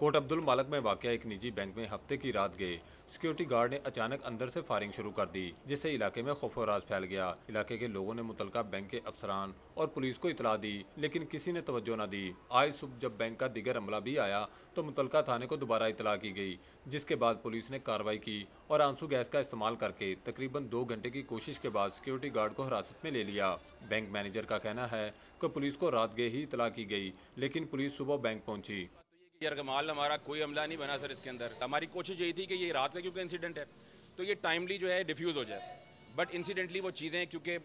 coat Abdul मालक में वाक़ एक निजी बैंक में हफ्ते की रात गए सिक्योरिटी गार्ड ने अचानक अंदर से फायरिंग शुरू कर दी जिससे इलाके में राज फैल गया इलाके के लोगों ने मुतलका बैंक के अफसरान और पुलिस को इतला दी लेकिन किसी ने तोज्जो न दी आज सुबह जब बैंक का दिगर अमला भी आया तो मुतलका थाने को दोबारा इतला की गई जिसके बाद पुलिस ने कार्रवाई की और आंसू गैस का इस्तेमाल करके तकरीबन दो घंटे की कोशिश के बाद सिक्योरिटी गार्ड को हिरासत में ले लिया बैंक मैनेजर का कहना है कि पुलिस को रात गए ही इतला की गई लेकिन पुलिस सुबह बैंक पहुंची यार कमाल हमारा कोई हमला नहीं बना सर इसके अंदर हमारी कोशिश यही थी कि ये रात का क्योंकि इंसिडेंट है तो ये टाइमली जो है डिफ्यूज़ हो जाए बट इंसिडेंटली वो चीज़ें क्योंकि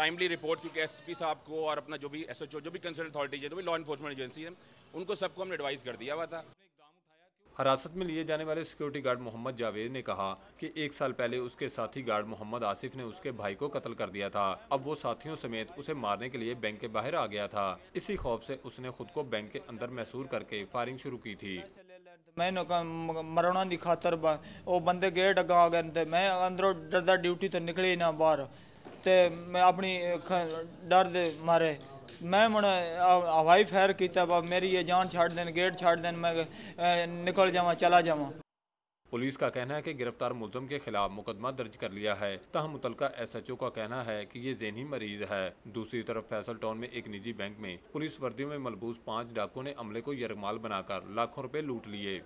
टाइमली रिपोर्ट क्योंकि एसपी साहब को और अपना जो भी एसएचओ जो भी कंसर्न अथॉरिटीज है जो भी लॉ इन्फोर्समेंट एजेंसी है उनको सबको हमने एडवाइस कर दिया हुआ था हिरासत में लिए जाने वाले सिक्योरिटी गार्ड मोहम्मद जावेद ने कहा कि एक साल पहले उसके साथी गार्ड मोहम्मद आसिफ ने उसके भाई को कत्ल कर दिया था अब वो साथियों समेत उसे मारने के लिए बैंक के बाहर आ गया था इसी खौफ से उसने खुद को बैंक के अंदर महसूर करके फायरिंग शुरू की थी मैं मरना की खातर वो बंदे गेट अगर आ गए मैं अंदरों डरदा ड्यूटी तो निकले ना बहार तो मैं अपनी डर मारे मैं मुड़ हवाई फायर किया मेरी ये जान छाड़ देन गेट छाड़ देन मैं निकल जावा चला जावा पुलिस का कहना है कि गिरफ्तार मुलजम के खिलाफ मुकदमा दर्ज कर लिया है तहम मुतलका ओ का कहना है कि ये जहनी मरीज है दूसरी तरफ फैसल टाउन में एक निजी बैंक में पुलिस वर्दियों में मलबूस पांच डाकुओं ने अमले को यरमाल बनाकर लाखों रुपए लूट लिए